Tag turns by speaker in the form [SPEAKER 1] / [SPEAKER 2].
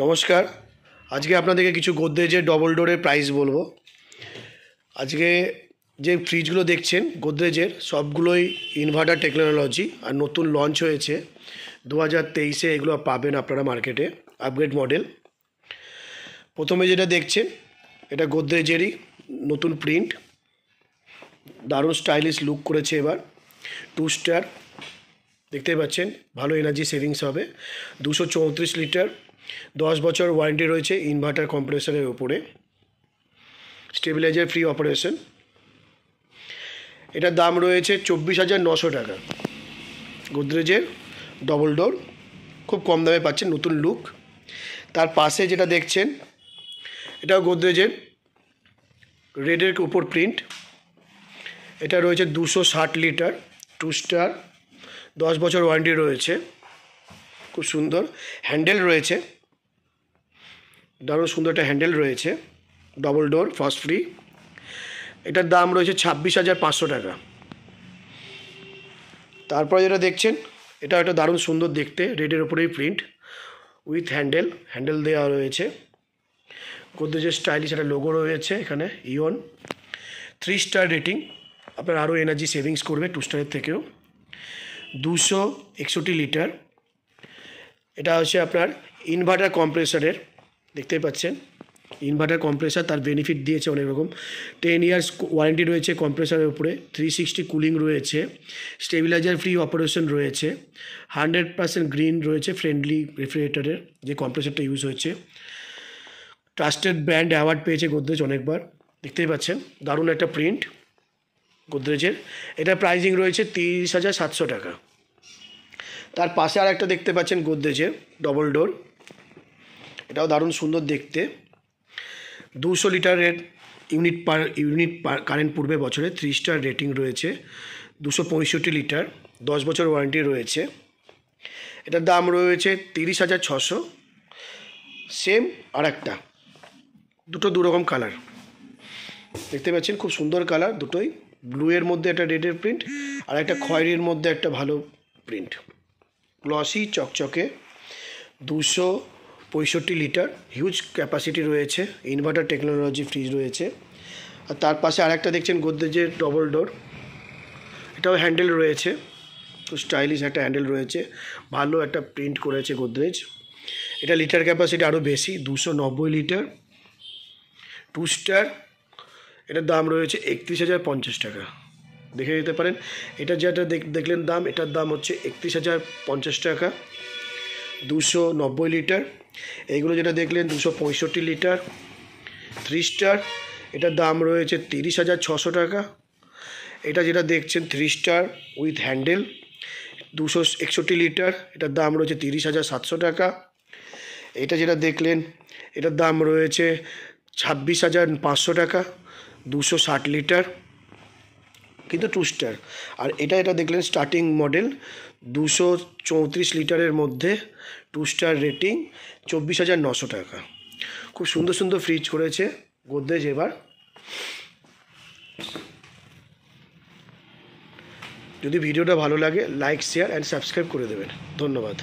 [SPEAKER 1] নমস্কার আজকে আপনাদেরকে কিছু গোদরেজের ডবল ডোরের প্রাইস বলবো আজকে যে ফ্রিজগুলো দেখছেন গোদরেজের সবগুলোই ইনভার্টার টেকনোলজি আর নতুন লঞ্চ হয়েছে দু হাজার তেইশে এগুলো পাবেন আপনারা মার্কেটে আপগ্রেড মডেল প্রথমে যেটা দেখছেন এটা গোদরেজেরই নতুন প্রিন্ট দারুণ স্টাইলিশ লুক করেছে এবার টু স্টার দেখতে পাচ্ছেন ভালো এনার্জি সেভিংস হবে দুশো চৌত্রিশ লিটার দশ বছর ওয়ারেন্টি রয়েছে ইনভার্টার কম্প্রেসারের ওপরে স্টেবিলাইজার ফ্রি অপারেশন এটার দাম রয়েছে চব্বিশ হাজার নশো টাকা গোদরেজের ডবল ডোর খুব কম দামে পাচ্ছেন নতুন লুক তার পাশে যেটা দেখছেন এটাও গোদরেজের রেডের উপর প্রিন্ট এটা রয়েছে দুশো ষাট লিটার টু স্টার দশ বছর ওয়ারেন্টি রয়েছে খুব সুন্দর হ্যান্ডেল রয়েছে দারুণ সুন্দর একটা হ্যান্ডেল রয়েছে ডবল ডোর ফার্স্ট ফ্রি এটার দাম রয়েছে ছাব্বিশ হাজার পাঁচশো টাকা তারপরে যেটা দেখছেন এটা একটা দারুণ সুন্দর দেখতে রেডের ওপরেই প্রিন্ট উইথ হ্যান্ডেল হ্যান্ডেল দেওয়া রয়েছে গোদরেজের স্টাইলিশ একটা লোগো রয়েছে এখানে ইয়ন থ্রি স্টার রেটিং আপনার আরও এনার্জি সেভিংস করবে টু স্টারের থেকেও দুশো একষট্টি লিটার এটা হচ্ছে আপনার ইনভার্টার কম্প্রেসারের দেখতেই পাচ্ছেন ইনভার্টার কম্প্রেসার তার বেনিফিট দিয়েছে অনেক রকম টেন ইয়ার্স ওয়ারেন্টি রয়েছে কম্প্রেসারের উপরে থ্রি সিক্সটি কুলিং রয়েছে স্টেবিলাইজার ফ্রি অপারেশন রয়েছে হান্ড্রেড পার্সেন্ট গ্রিন রয়েছে ফ্রেন্ডলি রেফ্রিজারেটারের যে কম্প্রেসারটা ইউজ হয়েছে ট্রাস্টেড ব্র্যান্ড অ্যাওয়ার্ড পেয়েছে গোদরেজ অনেকবার দেখতেই পাচ্ছেন দারুণ একটা প্রিন্ট গোদরেজের এটা প্রাইজিং রয়েছে তিরিশ হাজার সাতশো টাকা তার পাশে আর একটা দেখতে পাচ্ছেন গোদরেজে ডবল ডোর এটাও দারুণ সুন্দর দেখতে দুশো লিটারের unit per unit per current পূর্বে বছরে থ্রি স্টার রেটিং রয়েছে দুশো পঁয়ষট্টি লিটার দশ বছর ওয়ারেন্টি রয়েছে এটার দাম রয়েছে তিরিশ হাজার ছশো সেম আর একটা দুটো দুরকম কালার দেখতে পাচ্ছেন খুব সুন্দর কালার দুটোই ব্লুয়ের মধ্যে একটা রেডের প্রিন্ট আর একটা খয়েরির মধ্যে একটা ভালো প্রিন্ট গ্লসি চকচকে দুশো পঁয়ষট্টি লিটার হিউজ ক্যাপাসিটি রয়েছে ইনভার্টার টেকনোলজি ফ্রিজ রয়েছে আর তার পাশে আরেকটা দেখছেন গোদরেজের ডবল ডোর এটাও হ্যান্ডেল রয়েছে খুব স্টাইলিশ একটা হ্যান্ডেল রয়েছে ভালো একটা প্রিন্ট করেছে গোদরেজ এটা লিটার ক্যাপাসিটি আরও বেশি দুশো নব্বই লিটার টু স্টার এটার দাম রয়েছে একত্রিশ হাজার পঞ্চাশ টাকা দেখে নিতে পারেন এটা যেটা দেখলেন দাম এটার দাম হচ্ছে একত্রিশ হাজার পঞ্চাশ টাকা দুশো নব্বই লিটার এইগুলো যেটা দেখলেন দুশো পঁয়ষট্টি লিটার থ্রি স্টার এটার দাম রয়েছে তিরিশ হাজার ছশো টাকা এটা যেটা দেখছেন থ্রি স্টার উইথ হ্যান্ডেল দুশো একষট্টি লিটার এটার দাম রয়েছে তিরিশ হাজার সাতশো টাকা এটা যেটা দেখলেন এটার দাম রয়েছে ছাব্বিশ হাজার পাঁচশো টাকা দুশো ষাট লিটার কিন্তু টু স্টার আর এটা এটা দেখলেন স্টার্টিং মডেল দুশো চৌত্রিশ লিটারের মধ্যে টু স্টার রেটিং চব্বিশ হাজার নশো টাকা খুব সুন্দর সুন্দর ফ্রিজ করেছে গোদরেজ এবার যদি ভিডিওটা ভালো লাগে লাইক শেয়ার অ্যান্ড সাবস্ক্রাইব করে দেবেন ধন্যবাদ